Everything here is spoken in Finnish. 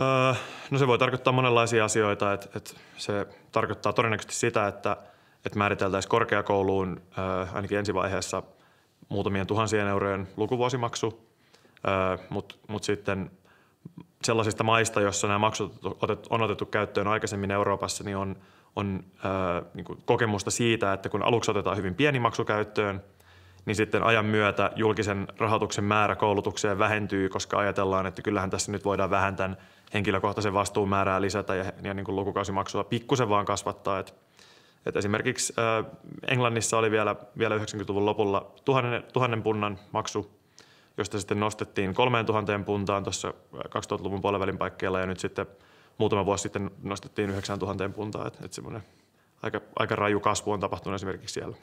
Öö, no se voi tarkoittaa monenlaisia asioita. Et, et se tarkoittaa todennäköisesti sitä, että et määriteltäisiin korkeakouluun öö, ainakin ensivaiheessa muutamien tuhansien eurojen lukuvuosimaksu, öö, mutta mut sitten sellaisista maista, joissa nämä maksut on otettu käyttöön aikaisemmin Euroopassa, niin on, on öö, niin kokemusta siitä, että kun aluksi otetaan hyvin pieni maksu käyttöön – niin sitten ajan myötä julkisen rahoituksen määrä koulutukseen vähentyy, koska ajatellaan, että kyllähän tässä nyt voidaan vähän tämän henkilökohtaisen vastuun määrää lisätä ja, ja niin kuin lukukausimaksua pikkusen vaan kasvattaa. Et, et esimerkiksi ä, Englannissa oli vielä, vielä 90-luvun lopulla tuhannen, tuhannen punnan maksu, josta sitten nostettiin 3000 puntaan tuossa 2000-luvun puolivälin paikkeilla ja nyt sitten muutama vuosi sitten nostettiin 9000 puntaan. Että et, et semmoinen aika, aika raju kasvu on tapahtunut esimerkiksi siellä.